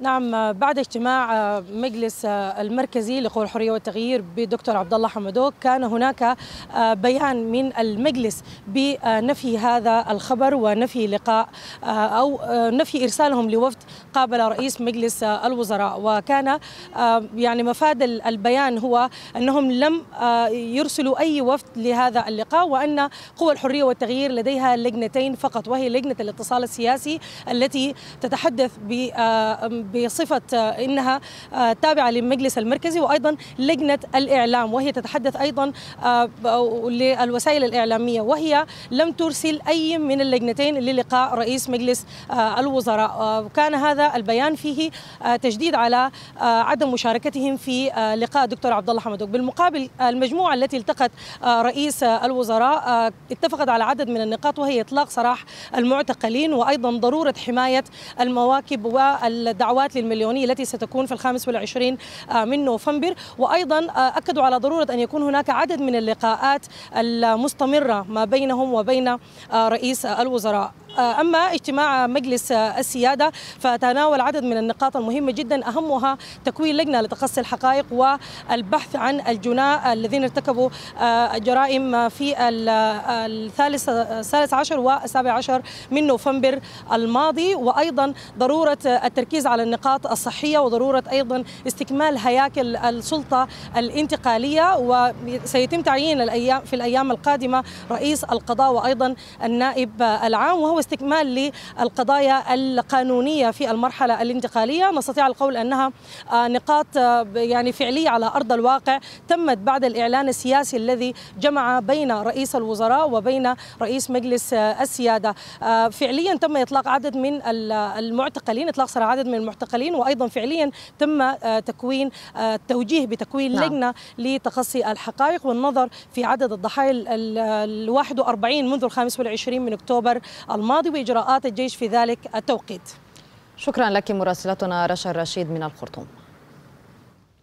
نعم بعد اجتماع آه، مجلس آه، المركزي لقوى الحريه والتغيير بدكتور عبد الله حمدوك كان هناك آه، بيان من المجلس بنفي هذا الخبر ونفي لقاء او نفي ارسالهم لوفد قابل رئيس مجلس الوزراء وكان آه، يعني مفاد البيان هو أنهم لم آه، يرسلوا أي وفد لهذا اللقاء وأن قوى الحرية والتغيير لديها لجنتين فقط وهي لجنة الاتصال السياسي التي تتحدث آه، بصفة أنها تابعة للمجلس المركزي وأيضا لجنة الإعلام وهي تتحدث أيضا للوسائل الإعلامية وهي لم ترسل أي من اللجنتين للقاء رئيس مجلس الوزراء وكان هذا البيان فيه آه، تشديد على آه، عدم مشاركتهم في آه، لقاء الدكتور عبد الله حمدوك بالمقابل المجموعه التي التقت رئيس الوزراء اتفقت على عدد من النقاط وهي اطلاق سراح المعتقلين وايضا ضروره حمايه المواكب والدعوات للمليونيه التي ستكون في الخامس والعشرين من نوفمبر وايضا اكدوا على ضروره ان يكون هناك عدد من اللقاءات المستمره ما بينهم وبين رئيس الوزراء آه، أما اجتماع مجلس آه، السيادة فتناول عدد من النقاط المهمة جدا أهمها تكوين لجنة لتقصي الحقائق والبحث عن الجناة الذين ارتكبوا آه، جرائم في الثالث الثالث عشر والسابع عشر من نوفمبر الماضي وأيضا ضرورة التركيز على النقاط الصحية وضرورة أيضا استكمال هياكل السلطة الانتقالية وسيتم تعيين الأيام في الأيام القادمة رئيس القضاء وأيضا النائب العام وهو واستكمال للقضايا القانونية في المرحلة الانتقالية نستطيع القول أنها آه، نقاط آه، يعني فعلية على أرض الواقع تمت بعد الإعلان السياسي الذي جمع بين رئيس الوزراء وبين رئيس مجلس آه، السيادة فعليا تم إطلاق عدد من المعتقلين إطلاق سراح عدد من المعتقلين وأيضا فعليا تم تكوين التوجيه بتكوين نعم. لجنة لتقصي الحقائق والنظر في عدد الضحايا ال 41 منذ الخامس والعشرين من أكتوبر الماضي الماضي وإجراءات الجيش في ذلك التوقيت شكرا لك مراسلتنا رشا الرشيد من الخرطوم